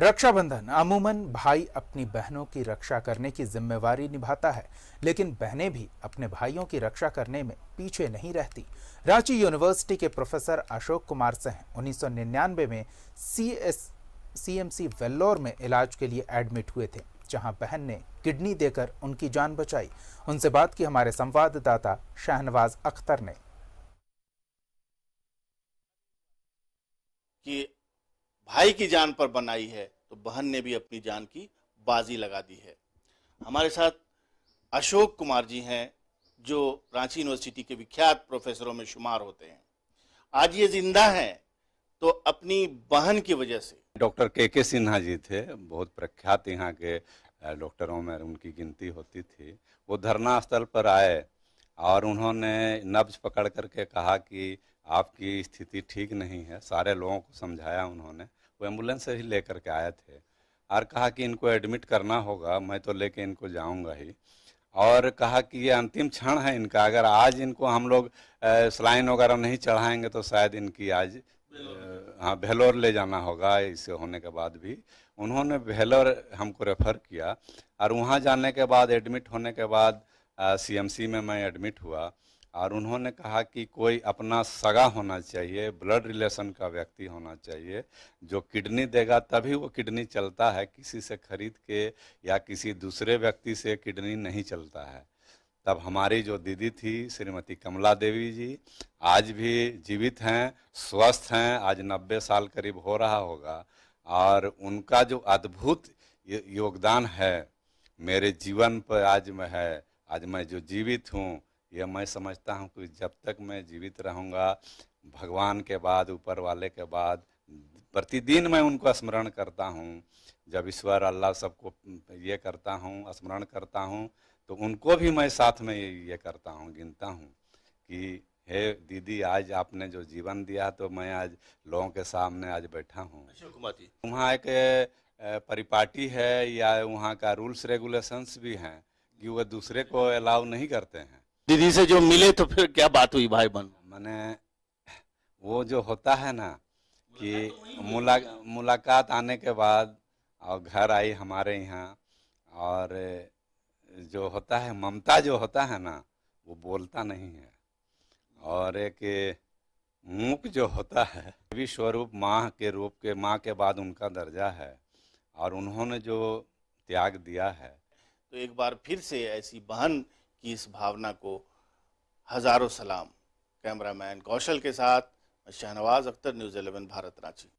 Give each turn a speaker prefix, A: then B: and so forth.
A: रक्षाबंधन अमूमन भाई अपनी बहनों की रक्षा करने की जिम्मेवारी निभाता है लेकिन बहनें भी अपने भाइयों की रक्षा करने में पीछे नहीं रहती रांची यूनिवर्सिटी के प्रोफेसर अशोक कुमार सिंह उन्नीस में C S C M C Vellore में इलाज के लिए एडमिट हुए थे जहां बहन ने किडनी देकर उनकी जान बचाई उनसे बात की हमारे संवाददाता शाहनवाज अख्तर ने
B: कि भाई की जान पर बनाई है तो बहन ने भी अपनी जान की बाजी लगा दी है हमारे साथ अशोक कुमार जी हैं जो रांची यूनिवर्सिटी के विख्यात प्रोफेसरों में शुमार होते हैं आज ये जिंदा हैं तो अपनी बहन की वजह से
C: डॉक्टर के के सिन्हा जी थे बहुत प्रख्यात यहाँ के डॉक्टरों में उनकी गिनती होती थी वो धरना स्थल पर आए और उन्होंने नब्ज पकड़ करके कहा कि आपकी स्थिति ठीक नहीं है सारे लोगों को समझाया उन्होंने वो एम्बुलेंस से ही ले करके आए थे और कहा कि इनको एडमिट करना होगा मैं तो लेके इनको जाऊंगा ही और कहा कि ये अंतिम क्षण है इनका अगर आज इनको हम लोग स्लाइन वगैरह नहीं चढ़ाएंगे तो शायद इनकी आज हाँ भेलोर ले जाना होगा इसे होने के बाद भी उन्होंने भेलोर हमको रेफ़र किया और वहाँ जाने के बाद एडमिट होने के बाद सीएमसी में मैं एडमिट हुआ और उन्होंने कहा कि कोई अपना सगा होना चाहिए ब्लड रिलेशन का व्यक्ति होना चाहिए जो किडनी देगा तभी वो किडनी चलता है किसी से खरीद के या किसी दूसरे व्यक्ति से किडनी नहीं चलता है तब हमारी जो दीदी थी श्रीमती कमला देवी जी आज भी जीवित हैं स्वस्थ हैं आज नब्बे साल करीब हो रहा होगा और उनका जो अद्भुत योगदान है मेरे जीवन पर आज मैं है आज मैं जो जीवित हूँ यह मैं समझता हूँ कि जब तक मैं जीवित रहूँगा भगवान के बाद ऊपर वाले के बाद प्रतिदिन मैं उनको स्मरण करता हूँ जब ईश्वर अल्लाह सबको ये करता हूँ स्मरण करता हूँ तो उनको भी मैं साथ में ये करता हूँ गिनता हूँ कि हे दीदी आज आपने जो जीवन दिया तो मैं आज लोगों के सामने आज बैठा हूँ वहाँ एक परिपाटी है या वहाँ का रूल्स रेगुलेशंस भी हैं कि वह दूसरे को अलाउ नहीं करते हैं
B: दीदी से जो मिले तो फिर क्या बात हुई भाई बहन मैंने
C: वो जो होता है ना कि मुला मुलाकात आने के बाद और घर आई हमारे यहाँ और जो होता है ममता जो होता है ना वो बोलता नहीं है और एक मुख जो होता है विश्वरूप माँ के रूप के माँ के बाद उनका दर्जा है और उन्होंने जो त्याग दिया है तो एक
B: बार फिर से ऐसी बहन की इस भावना को हज़ारों सलाम कैमरामैन कौशल के साथ शहनवाज अख्तर न्यूज़ 11 भारत रांची